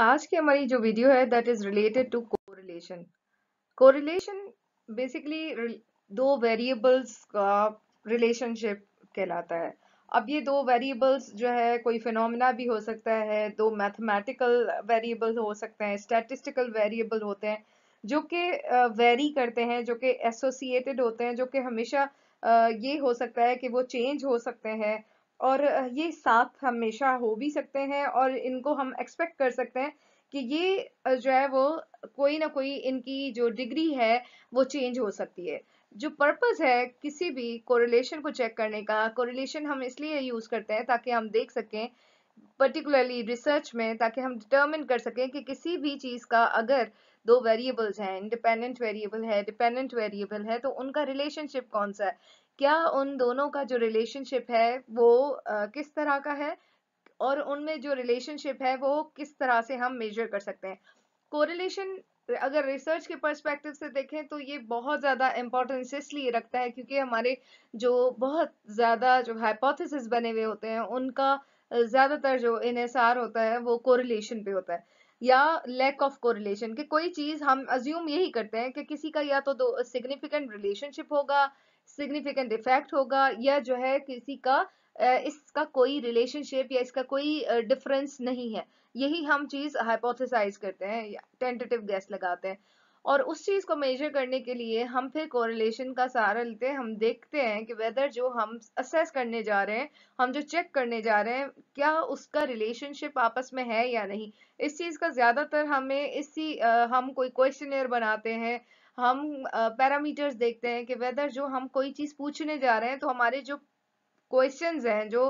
आज की हमारी जो वीडियो है that is related to correlation correlation basically दो वेरिएबल्स का रिलेशनशिप कहलाता है अब ये दो वेरिएबल्स जो है कोई फिनोमिना भी हो सकता है दो मैथमेटिकल वेरिएबल हो सकते हैं स्टैटिस्टिकल वेरिएबल होते हैं जो कि वेरी करते हैं जो कि एसोसिएटेड होते हैं जो कि हमेशा ये हो सकता है कि वो चेंज हो सकते हैं और ये साथ हमेशा हो भी सकते हैं और इनको हम एक्सपेक्ट कर सकते हैं कि ये जो है वो कोई ना कोई इनकी जो डिग्री है वो चेंज हो सकती है जो पर्पज़ है किसी भी कोरिलेशन को चेक करने का कोरिलेशन हम इसलिए यूज़ करते हैं ताकि हम देख सकें पर्टिकुलरली रिसर्च में ताकि हम डिटर्मिन कर सकें कि किसी भी चीज़ का अगर दो वेरिएबल्स हैं इंडिपेंडेंट वेरिएबल है डिपेंडेंट वेरिएबल है तो उनका रिलेशनशिप कौन सा है क्या उन दोनों का जो रिलेशनशिप है वो किस तरह का है और उनमें जो रिलेशनशिप है वो किस तरह से हम मेजर कर सकते हैं कोरिलेशन अगर रिसर्च के पर्सपेक्टिव से देखें तो ये बहुत ज़्यादा इम्पोर्टेंस इसलिए रखता है क्योंकि हमारे जो बहुत ज़्यादा जो हाइपोथेसिस बने हुए होते हैं उनका ज़्यादातर जो इनसार होता है वो कोरिलेशन पे होता है या लैक ऑफ कोरिलेशन कि कोई चीज़ हम अज्यूम यही करते हैं कि किसी का या तो दो सिग्निफिकेंट रिलेशनशिप होगा सिग्निफिकेंट इफेक्ट होगा या जो है किसी का इसका कोई रिलेशनशिप या इसका कोई डिफरेंस नहीं है यही हम चीज़ हाइपोथेसाइज करते हैं टेंटेटिव गैस लगाते हैं और उस चीज़ को मेजर करने के लिए हम फिर कोरिलेशन का सहारा लेते हैं हम देखते हैं कि वेदर जो हम असेस करने जा रहे हैं हम जो चेक करने जा रहे हैं क्या उसका रिलेशनशिप आपस में है या नहीं इस चीज़ का ज़्यादातर हमें इसी हम कोई क्वेश्चन बनाते हैं हम पैरामीटर्स देखते हैं कि वेदर जो हम कोई चीज़ पूछने जा रहे हैं तो हमारे जो क्वेश्चंस हैं जो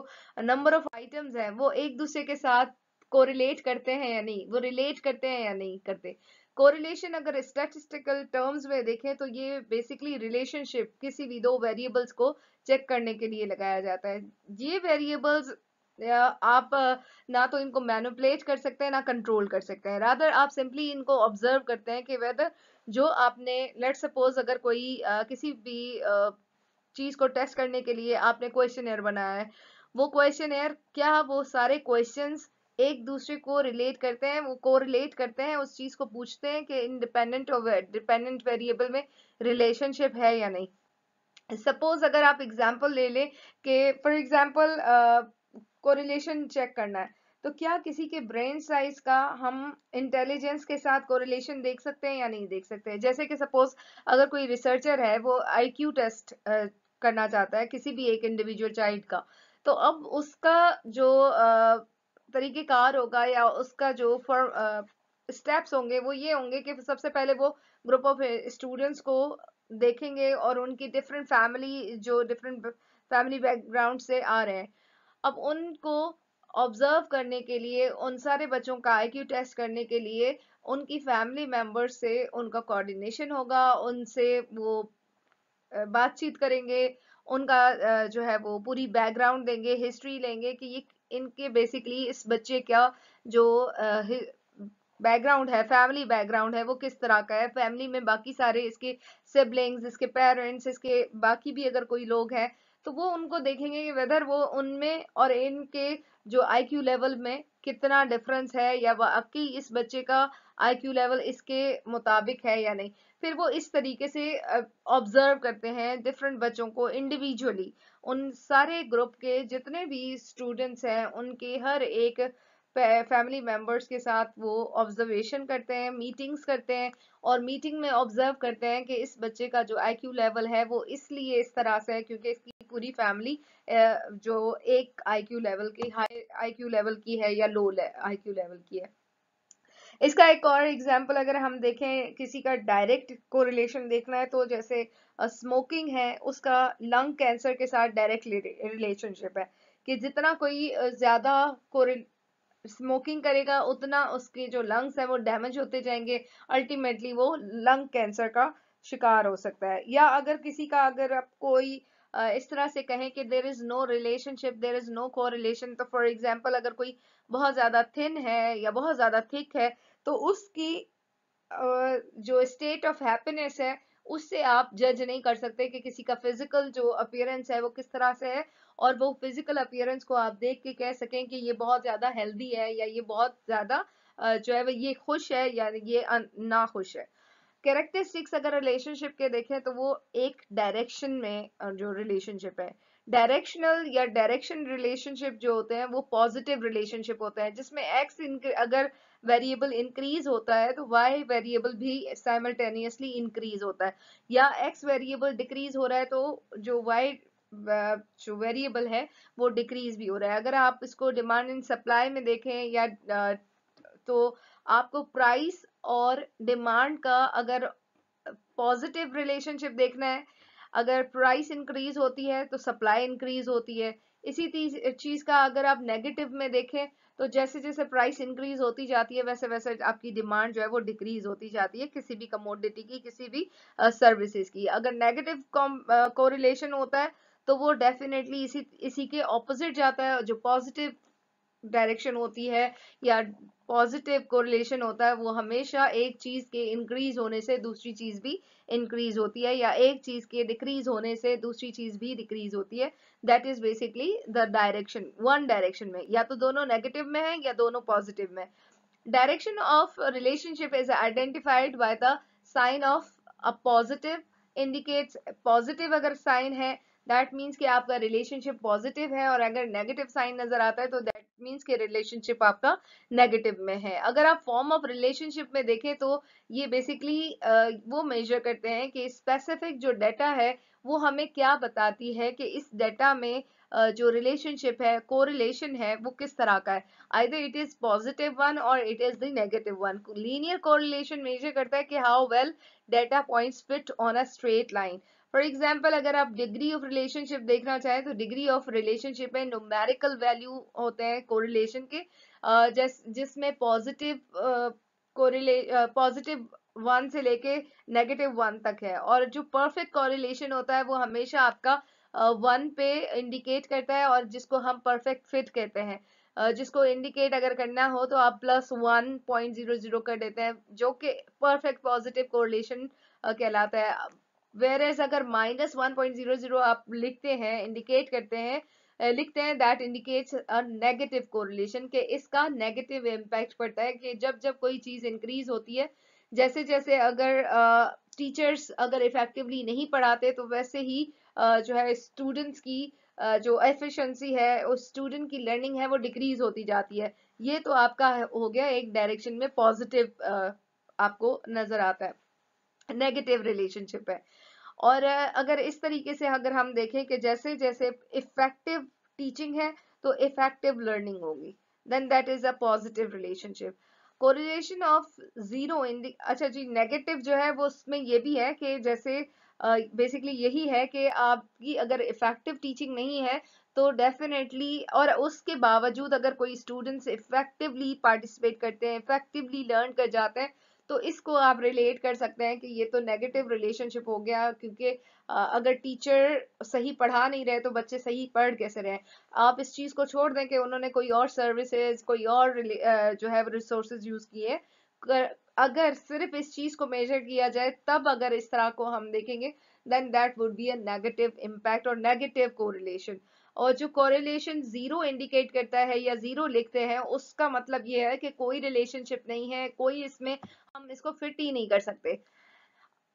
नंबर ऑफ आइटम्स हैं वो एक दूसरे के साथ कोरिलेट करते हैं या नहीं वो रिलेट करते हैं या नहीं करते कोरिलेशन अगर स्टेटिस्टिकल टर्म्स में देखें तो ये बेसिकली रिलेशनशिप किसी भी दो वेरिएबल्स को चेक करने के लिए लगाया जाता है ये वेरिएबल्स आप ना तो इनको मैनुपलेट कर सकते हैं ना कंट्रोल कर सकते हैं रादर आप सिंपली इनको ऑब्जर्व करते हैं कि वेदर जो आपने लेट सपोज अगर कोई आ, किसी भी आ, चीज़ को टेस्ट करने के लिए आपने क्वेश्चन एयर बनाया है वो क्वेश्चन एयर क्या वो सारे क्वेश्चन एक दूसरे को रिलेट करते हैं वो को रिलेट करते हैं उस चीज़ को पूछते हैं कि इनडिपेंडेंट और डिपेंडेंट वेरिएबल में रिलेशनशिप है या नहीं सपोज अगर आप एग्जाम्पल ले लें कि फॉर एग्जाम्पल कोरिलेशन चेक करना है तो क्या किसी के ब्रेन साइज का हम इंटेलिजेंस के साथ कोरिलेशन देख सकते हैं या नहीं देख सकते हैं जैसे कि सपोज अगर कोई रिसर्चर है वो आईक्यू टेस्ट करना चाहता है किसी भी एक इंडिविजुअल चाइल्ड का तो अब उसका जो तरीक़ेकार होगा या उसका जो फॉर स्टेप्स होंगे वो ये होंगे कि सबसे पहले वो ग्रुप ऑफ स्टूडेंट्स को देखेंगे और उनकी डिफरेंट फैमिली जो डिफरेंट फैमिली बैकग्राउंड से आ रहे हैं अब उनको ऑब्जर्व करने के लिए उन सारे बच्चों का आई टेस्ट करने के लिए उनकी फैमिली मेम्बर से उनका कोऑर्डिनेशन होगा उनसे वो बातचीत करेंगे उनका जो है वो पूरी बैकग्राउंड देंगे हिस्ट्री लेंगे कि ये इनके बेसिकली इस बच्चे का जो बैकग्राउंड है फैमिली बैकग्राउंड है वो किस तरह का है फैमिली में बाकी सारे इसके सिबलिंग्स इसके पेरेंट्स इसके बाकी भी अगर कोई लोग हैं तो वो उनको देखेंगे कि वेदर वो उनमें और इनके जो आईक्यू लेवल में कितना डिफरेंस है या वाकई इस बच्चे का आईक्यू लेवल इसके मुताबिक है या नहीं फिर वो इस तरीके से ऑब्जर्व करते हैं डिफरेंट बच्चों को इंडिविजुअली उन सारे ग्रुप के जितने भी स्टूडेंट्स हैं उनके हर एक फैमिली मेंबर्स के साथ वो ऑब्जर्वेशन करते हैं मीटिंग्स करते हैं और मीटिंग में ऑब्जर्व करते हैं कि इस बच्चे का जो आईक्यू लेवल है वो इसलिए इस तरह से है क्योंकि इसकी पूरी फैमिली जो एक आईक्यू लेवल की हाई आईक्यू लेवल की है या लो आईक्यू लेवल की है इसका एक और एग्जांपल अगर हम देखें किसी का डायरेक्ट कोरिलेशन देखना है तो जैसे स्मोकिंग है उसका लंग कैंसर के साथ डायरेक्ट रिलेशनशिप है कि जितना कोई ज़्यादा कोरिल स्मोकिंग करेगा उतना उसके जो लंग्स है वो डैमेज होते जाएंगे अल्टीमेटली वो लंग कैंसर का शिकार हो सकता है या अगर किसी का अगर आप कोई इस तरह से कहें कि there is no relationship there is no को तो फॉर एग्जाम्पल अगर कोई बहुत ज़्यादा थिन है या बहुत ज़्यादा थिक है तो उसकी जो स्टेट ऑफ हैप्पीनेस है उससे आप जज नहीं कर सकते कि किसी का फिजिकल जो अपियरेंस है वो किस तरह से है और वो फिजिकल अपियरेंस को आप देख के कह सकें कि ये बहुत ज़्यादा हेल्दी है या ये बहुत ज़्यादा जो है वो ये खुश है या ये ना खुश है कैरेक्टरिस्टिक्स अगर रिलेशनशिप के देखें तो वो एक डायरेक्शन में जो रिलेशनशिप है डायरेक्शनल या डायरेक्शन रिलेशनशिप जो होते हैं वो पॉजिटिव रिलेशनशिप होते हैं जिसमें एक्स अगर वेरिएबल इंक्रीज होता है तो वाई वेरिएबल भी साइमल्टेनियसली इंक्रीज होता है या एक्स वेरिएबल डिक्रीज हो रहा है तो जो वाई जो वेरिएबल है वो डिक्रीज भी हो रहा है अगर आप इसको डिमांड एंड सप्लाई में देखें या तो आपको प्राइस और डिमांड का अगर पॉजिटिव रिलेशनशिप देखना है अगर प्राइस इंक्रीज होती है तो सप्लाई इंक्रीज होती है इसी चीज़ का अगर आप नेगेटिव में देखें तो जैसे जैसे प्राइस इंक्रीज होती जाती है वैसे वैसे आपकी डिमांड जो है वो डिक्रीज होती जाती है किसी भी कमोडिटी की किसी भी सर्विसेज की अगर नेगेटिव कोरिलेशन होता है तो वो डेफिनेटली इसी इसी के ऑपोजिट जाता है जो पॉजिटिव डायरेक्शन होती है या पॉजिटिव कोरिलेशन होता है वो हमेशा एक चीज़ के इंक्रीज होने से दूसरी चीज़ भी इंक्रीज होती है या एक चीज़ के डिक्रीज होने से दूसरी चीज़ भी डिक्रीज होती है that is basically the direction one direction में या तो दोनों नेगेटिव में है या दोनों पॉजिटिव में direction of relationship is identified by the sign of a positive indicates positive अगर साइन है दैट मीन्स कि आपका रिलेशनशिप पॉजिटिव है और अगर नेगेटिव साइन नजर आता है तो दैट मीन्स के रिलेशनशिप आपका नेगेटिव में है अगर आप फॉर्म ऑफ रिलेशनशिप में देखें तो ये बेसिकली वो मेजर करते हैं कि स्पेसिफिक जो डेटा है वो हमें क्या बताती है कि इस डेटा में जो रिलेशनशिप है कोरिलेशन है वो किस तरह का है either it is positive one और it is the negative one linear correlation measure करता है कि how well data points fit on a straight line for example अगर आप डिग्री ऑफ रिलेशनशिप देखना चाहें तो डिग्री ऑफ रिलेशनशिप में नोमेरिकल वैल्यू होते हैं कोरिलेशन के जिसमें पॉजिटिव पॉजिटिव वन से लेके नेगेटिव वन तक है और जो परफेक्ट कोरिलेशन होता है वो हमेशा आपका वन uh, पे इंडिकेट करता है और जिसको हम परफेक्ट फिट कहते हैं जिसको इंडिकेट अगर करना हो तो आप plus one point zero zero कर देते हैं जो कि परफेक्ट पॉजिटिव कोरिलेशन कहलाता है वेर एज अगर minus one point zero zero आप लिखते हैं इंडिकेट करते हैं लिखते हैं that indicates a negative correlation के इसका नेगेटिव इम्पैक्ट पड़ता है कि जब जब कोई चीज़ इंक्रीज होती है जैसे जैसे अगर टीचर्स अगर इफेक्टिवली नहीं पढ़ाते तो वैसे ही जो है स्टूडेंट्स की जो एफिशिएंसी है उस स्टूडेंट की लर्निंग है वो डिक्रीज होती जाती है ये तो आपका हो गया एक डायरेक्शन में पॉजिटिव आपको नजर आता है नेगेटिव रिलेशनशिप है और अगर इस तरीके से अगर हम देखें कि जैसे जैसे इफेक्टिव टीचिंग है तो इफेक्टिव लर्निंग होगी then that is a positive relationship correlation of zero in अच्छा जी नेगेटिव जो है वो उसमें ये भी है कि जैसे बेसिकली uh, यही है कि आपकी अगर इफेक्टिव टीचिंग नहीं है तो डेफिनेटली और उसके बावजूद अगर कोई स्टूडेंट्स इफेक्टिवली पार्टिसिपेट करते हैं इफेक्टिवली लर्न कर जाते हैं तो इसको आप रिलेट कर सकते हैं कि ये तो नेगेटिव रिलेशनशिप हो गया क्योंकि अगर टीचर सही पढ़ा नहीं रहे तो बच्चे सही पढ़ कैसे रहे आप इस चीज़ को छोड़ दें कि उन्होंने कोई और सर्विसेज कोई और जो है रिसोर्सेज यूज़ किए अगर सिर्फ इस चीज़ को मेजर किया जाए तब अगर इस तरह को हम देखेंगे then that would be a negative impact और नेगेटिव को रिलेशन और जो कोरिलेशन जीरो इंडिकेट करता है या जीरो लिखते हैं उसका मतलब ये है कि कोई रिलेशनशिप नहीं है कोई इसमें हम इसको फिट ही नहीं कर सकते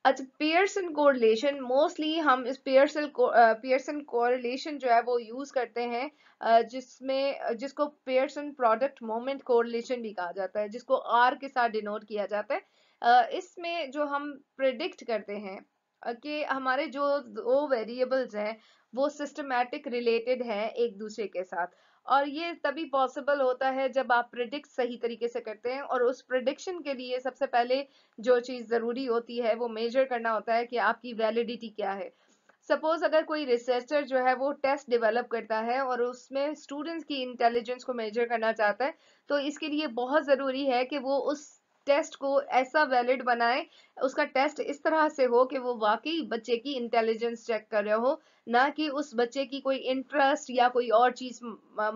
अच्छा पियर्सन कोरिलेशन मोस्टली हम इस पियर्सन पियर्सन कोरिलेशन जो है वो यूज करते हैं जिसमें जिसको पियर्सन प्रोडक्ट मोमेंट कोरिलेशन भी कहा जाता है जिसको आर के साथ डिनोट किया जाता है इसमें जो हम प्रिडिक्ट करते हैं कि हमारे जो दो वेरिएबल्स हैं वो सिस्टमैटिक रिलेटेड है एक दूसरे के साथ और ये तभी पॉसिबल होता है जब आप प्रिडिक्ट सही तरीके से करते हैं और उस प्रिडिक्शन के लिए सबसे पहले जो चीज़ ज़रूरी होती है वो मेजर करना होता है कि आपकी वैलिडिटी क्या है सपोज अगर कोई रिसर्चर जो है वो टेस्ट डेवलप करता है और उसमें स्टूडेंट्स की इंटेलिजेंस को मेजर करना चाहता है तो इसके लिए बहुत ज़रूरी है कि वो उस टेस्ट को ऐसा वैलिड बनाए उसका टेस्ट इस तरह से हो कि वो वाकई बच्चे की इंटेलिजेंस चेक कर रहे हो ना कि उस बच्चे की कोई इंटरेस्ट या कोई और चीज़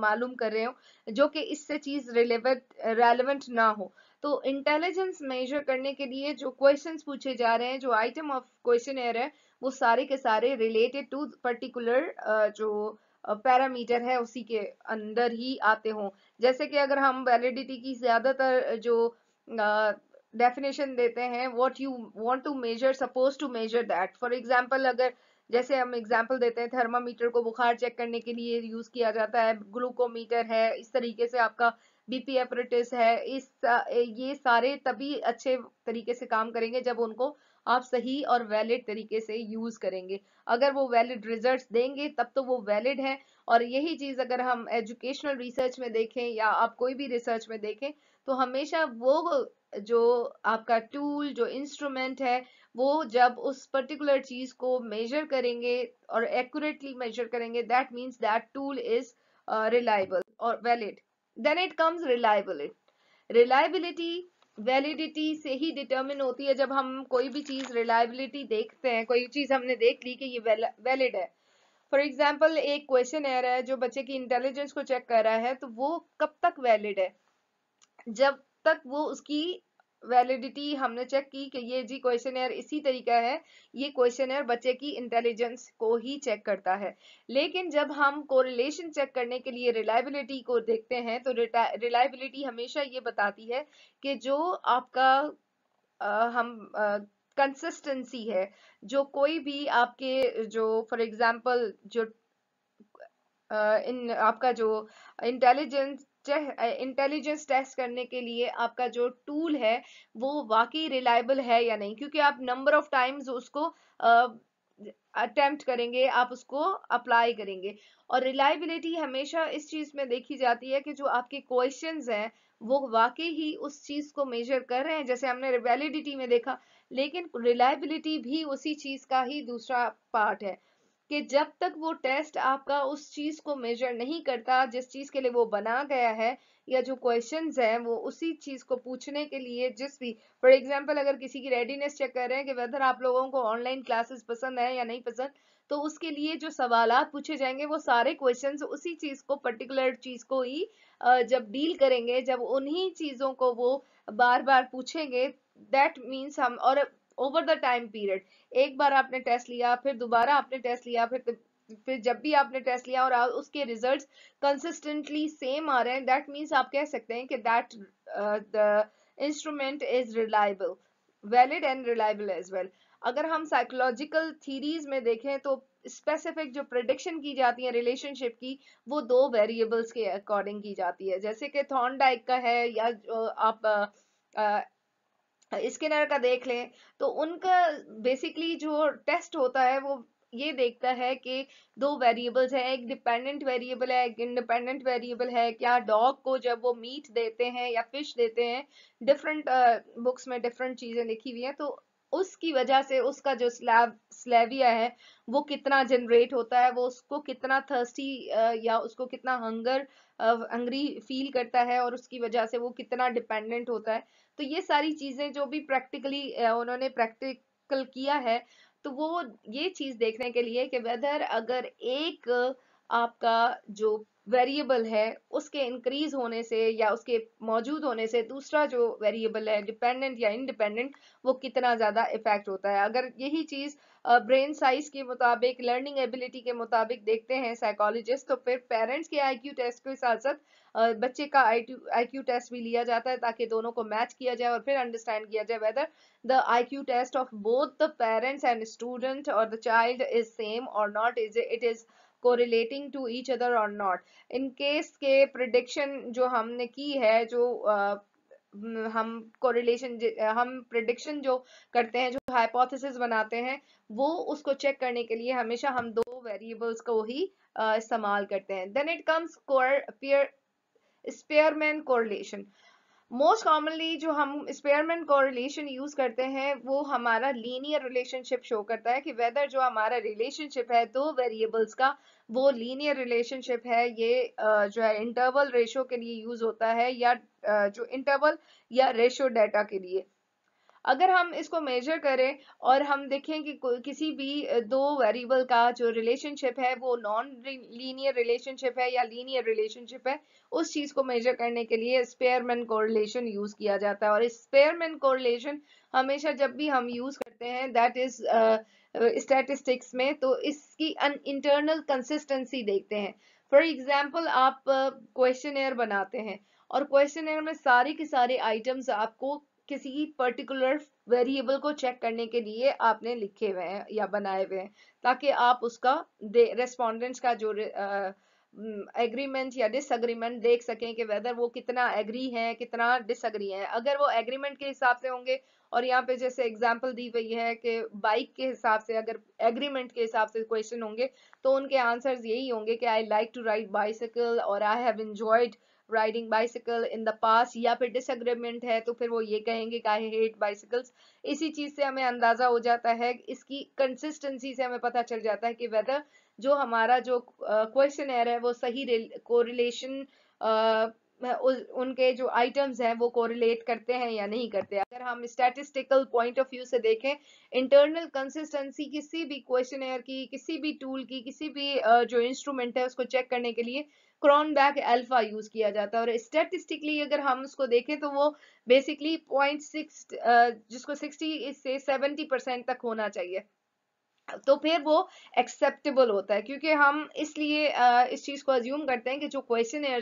मालूम कर रहे हो जो कि इससे चीज़ रिलेवेंट रेलिवेंट ना हो तो इंटेलिजेंस मेजर करने के लिए जो क्वेश्चंस पूछे जा रहे हैं जो आइटम ऑफ क्वेश्चन है वो सारे के सारे रिलेटेड टू पर्टिकुलर जो पैरामीटर है उसी के अंदर ही आते हों जैसे कि अगर हम वैलिडिटी की ज़्यादातर जो डेफिनेशन देते हैं what you want to measure suppose to measure that for example अगर जैसे हम एग्जाम्पल देते हैं थर्मामीटर को बुखार चेक करने के लिए यूज किया जाता है ग्लूकोमीटर है इस तरीके से आपका बीपी एपरेटिस है इस ये सारे तभी अच्छे तरीके से काम करेंगे जब उनको आप सही और वैलिड तरीके से यूज करेंगे अगर वो वैलिड रिजल्ट देंगे तब तो वो वैलिड है और यही चीज अगर हम एजुकेशनल रिसर्च में देखें या आप कोई भी रिसर्च में देखें तो हमेशा वो जो आपका टूल जो इंस्ट्रूमेंट है वो जब उस पर्टिकुलर चीज को मेजर करेंगे और एक्यूरेटली मेजर करेंगे that means that tool is reliable और valid then it comes reliability reliability validity से ही डिटर्मिन होती है जब हम कोई भी चीज़ रिलायबिलिटी देखते हैं कोई चीज़ हमने देख ली कि ये वैलिड है फॉर एग्जाम्पल एक क्वेश्चन आ रहा है जो बच्चे की इंटेलिजेंस को चेक कर रहा है तो वो कब तक वैलिड है जब तक वो उसकी वैलिडिटी हमने चेक की कि ये जी क्वेश्चन इसी तरीका है ये क्वेश्चन बच्चे की इंटेलिजेंस को ही चेक करता है लेकिन जब हम कोरिलेशन चेक करने के लिए रिलायबिलिटी को देखते हैं तो रिलायबिलिटी हमेशा ये बताती है कि जो आपका आ, हम कंसिस्टेंसी है जो कोई भी आपके जो फॉर एग्जाम्पल जो इन आपका जो इंटेलिजेंस इंटेलिजेंस टेस्ट करने के लिए आपका जो टूल है वो वाकई रिलायबल है या नहीं क्योंकि आप नंबर ऑफ टाइम्स उसको अटेम्प्ट uh, करेंगे आप उसको अप्लाई करेंगे और रिलायबिलिटी हमेशा इस चीज़ में देखी जाती है कि जो आपके क्वेश्चन हैं वो वाकई ही उस चीज़ को मेजर कर रहे हैं जैसे हमने वैलिडिटी में देखा लेकिन रिलायबिलिटी भी उसी चीज़ का ही दूसरा पार्ट है कि जब तक वो टेस्ट आपका उस चीज़ को मेजर नहीं करता जिस चीज़ के लिए वो बना गया है या जो क्वेश्चंस हैं वो उसी चीज़ को पूछने के लिए जिस भी फॉर एग्जांपल अगर किसी की रेडीनेस चेक कर रहे हैं कि वेदर आप लोगों को ऑनलाइन क्लासेस पसंद है या नहीं पसंद तो उसके लिए जो सवाल पूछे जाएंगे वो सारे क्वेश्चन उसी चीज़ को पर्टिकुलर चीज़ को ही जब डील करेंगे जब उन्ही चीज़ों को वो बार बार पूछेंगे दैट मीन्स हम और ओवर द टाइम पीरियड एक बार आपने टेस्ट लिया फिर दोबारा आपने टेस्ट लिया फिर फिर जब भी आपने टेस्ट लिया और उसके रिजल्ट्स कंसिस्टेंटली सेम आ रहे हैं दैट मींस आप कह सकते हैं कि that the instrument is reliable valid and reliable as well अगर हम साइकोलॉजिकल थीरीज में देखें तो स्पेसिफिक जो प्रडिक्शन की जाती है रिलेशनशिप की वो दो वेरिएबल्स के अकॉर्डिंग की जाती है जैसे कि थॉर्नडाइक का है या uh, आप uh, uh, स्किनर का देख लें तो उनका बेसिकली जो टेस्ट होता है वो ये देखता है कि दो वेरिएबल्स हैं एक डिपेंडेंट वेरिएबल है एक इंडिपेंडेंट वेरिएबल है क्या डॉग को जब वो मीट देते हैं या फिश देते हैं डिफरेंट बुक्स uh, में डिफरेंट चीज़ें लिखी हुई हैं तो उसकी वजह से उसका जो स्लैब स्लेविया है वो कितना जनरेट होता है वो उसको कितना थर्स्टी uh, या उसको कितना हंगर अंग्री फील करता है और उसकी वजह से वो कितना डिपेंडेंट होता है तो ये सारी चीज़ें जो भी प्रैक्टिकली उन्होंने प्रैक्टिकल किया है तो वो ये चीज़ देखने के लिए कि वेदर अगर एक आपका जो वेरिएबल है उसके इंक्रीज होने से या उसके मौजूद होने से दूसरा जो वेरिएबल है डिपेंडेंट या इनडिपेंडेंट वो कितना ज़्यादा इफेक्ट होता है अगर यही चीज़ ब्रेन साइज के मुताबिक लर्निंग एबिलिटी के मुताबिक देखते हैं साइकोलॉजिस्ट तो फिर पेरेंट्स के आईक्यू टेस्ट के साथ साथ बच्चे का आईक्यू टेस्ट भी लिया जाता है ताकि दोनों को मैच किया जाए और फिर अंडरस्टैंड किया जाए whether the IQ test of both the parents and student और द चाइल्ड इज सेम और not is it is correlating to each other और नॉट इन केस के प्रिडिक्शन जो हमने की है जो हम कोरिलेशन हम प्रिडिक्शन जो करते हैं जो हाइपोथेसिस बनाते हैं वो उसको चेक करने के लिए हमेशा हम दो वेरिएबल्स को ही इस्तेमाल करते हैं then it comes core Spearman correlation most commonly जो हम स्पेयरमैन कोरिलेशन यूज करते हैं वो हमारा लीनियर रिलेशनशिप शो करता है कि वेदर जो हमारा रिलेशनशिप है दो वेरिएबल्स का वो लीनियर रिलेशनशिप है ये जो है इंटरवल रेशो के लिए यूज होता है या जो इंटरवल या रेशो डाटा के लिए अगर हम इसको मेजर करें और हम देखें कि किसी भी दो वेरिएबल का जो रिलेशनशिप है वो नॉन लीनियर रिलेशनशिप है या लीनियर रिलेशनशिप है उस चीज़ को मेजर करने के लिए स्पेयरमैन कोरिलेशन यूज़ किया जाता है और स्पेयरमैन कोरिलेशन हमेशा जब भी हम यूज़ करते हैं दैट इज़ स्टैटिस्टिक्स में तो इसकी इंटरनल कंसिस्टेंसी देखते हैं फॉर एग्जाम्पल आप क्वेश्चन uh, बनाते हैं और क्वेश्चन में सारे के सारे आइटम्स आपको किसी पर्टिकुलर वेरिएबल को चेक करने के लिए आपने लिखे हुए हैं या बनाए हुए हैं ताकि आप उसका रेस्पोंडेंट्स का जो एग्रीमेंट uh, या डिसएग्रीमेंट देख सकें कि वेदर वो कितना एग्री है कितना डिसएग्री है अगर वो एग्रीमेंट के हिसाब से होंगे और यहाँ पे जैसे एग्जाम्पल दी गई है कि बाइक के हिसाब से अगर एग्रीमेंट के हिसाब से क्वेश्चन होंगे तो उनके आंसर्स यही होंगे कि I like to ride bicycle और I have enjoyed riding bicycle in the past या फिर डिसएग्रीमेंट है तो फिर वो ये कहेंगे कि आई हेट बाइसिकल्स इसी चीज़ से हमें अंदाज़ा हो जाता है इसकी कंसिस्टेंसी से हमें पता चल जाता है कि वेदर जो हमारा जो क्वेश्चन uh, है वो सही कोरिलेशन uh, उनके जो आइटम्स हैं वो कोरिलेट करते हैं या नहीं करते अगर हम स्टैटिस्टिकल पॉइंट ऑफ व्यू से देखें इंटरनल कंसिस्टेंसी किसी भी क्वेश्चन की किसी भी टूल की किसी भी जो इंस्ट्रूमेंट है उसको चेक करने के लिए क्रॉनबैक अल्फा यूज किया जाता है और स्टेटिस्टिकली अगर हम उसको देखें तो वो बेसिकली पॉइंट सिक्स जिसको सिक्सटी से सेवेंटी परसेंट तक होना चाहिए तो फिर वो एक्सेप्टेबल होता है क्योंकि हम इसलिए uh, इस चीज़ को अज्यूम करते हैं कि जो क्वेश्चन हैं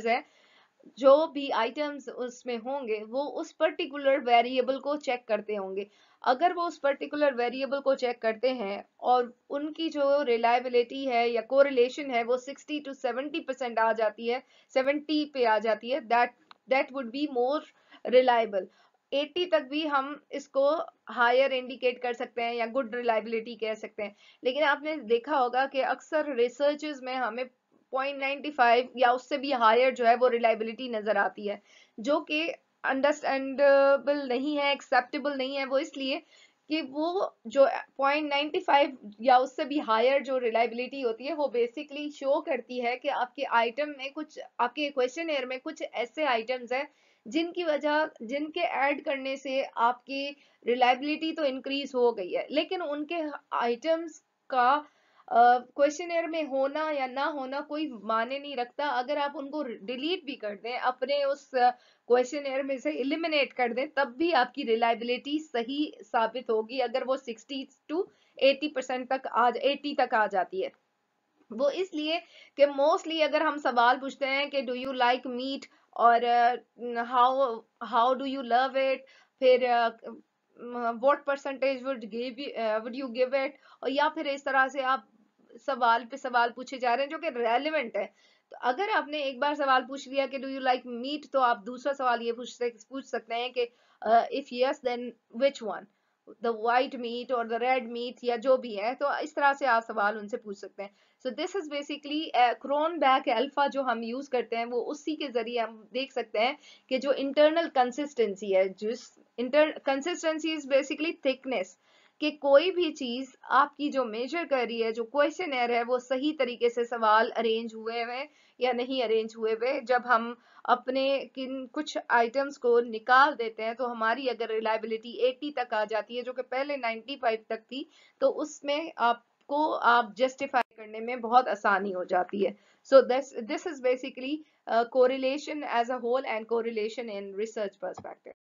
जो भी आइटम्स उसमें होंगे वो उस पर्टिकुलर वेरिएबल को चेक करते होंगे अगर वो उस पर्टिकुलर वेरिएबल को चेक करते हैं और उनकी जो रिलायबिलिटी है या कोरिलेशन है वो 60 टू 70 परसेंट आ जाती है 70 पे आ जाती है that that would be more reliable 80 तक भी हम इसको हायर इंडिकेट कर सकते हैं या गुड रिलायबिलिटी कह सकते हैं लेकिन आपने देखा होगा कि अक्सर रिसर्चेज में हमें 0.95 या उससे भी हायर जो है वो रिलायबिलिटी नज़र आती है जो कि अंडरस्टैंडेबल नहीं है एक्सेप्टेबल नहीं है वो इसलिए कि वो जो 0.95 या उससे भी हायर जो रिलायबिलिटी होती है वो बेसिकली शो करती है कि आपके आइटम में कुछ आपके क्वेश्चन एयर में कुछ ऐसे आइटम्स हैं जिनकी वजह जिनके ऐड करने से आपकी रिलायबिलिटी तो इंक्रीज हो गई है लेकिन उनके आइटम्स का क्वेश्चन uh, में होना या ना होना कोई माने नहीं रखता अगर आप उनको डिलीट भी कर दें अपने उस क्वेश्चन uh, में से इलिमिनेट कर दें तब भी आपकी रिलायबिलिटी सही साबित होगी अगर वो सिक्सटी टू एटी परसेंट तक आज एटी तक आ जाती है वो इसलिए कि मोस्टली अगर हम सवाल पूछते हैं कि डू यू लाइक मीट और how how do you love it फिर what percentage would give would you give it या फिर इस तरह से आप सवाल पे सवाल पूछे जा रहे हैं जो कि रेलिवेंट है तो अगर आपने एक बार सवाल पूछ लिया कि डू यू लाइक मीट तो आप दूसरा सवाल ये पूछ पूछ सकते हैं कि if yes then which one the white meat और द रेड मीट या जो भी है तो इस तरह से आप सवाल उनसे पूछ सकते हैं so this is basically Cronbach alpha जो हम यूज करते हैं वो उसी के जरिए हम देख सकते हैं कि जो इंटरनल कंसिस्टेंसी है जिस inter consistency is basically thickness कि कोई भी चीज आपकी जो मेजर कर रही है जो क्वेश्चन एयर है वो सही तरीके से सवाल अरेंज हुए हुए या नहीं अरेंज हुए हुए जब हम अपने किन कुछ आइटम्स को निकाल देते हैं तो हमारी अगर रिलायबिलिटी 80 तक आ जाती है जो कि पहले 95 तक थी तो उसमें आपको आप जस्टिफाई करने में बहुत आसानी हो जाती है so this this is basically correlation as a whole and correlation in research perspective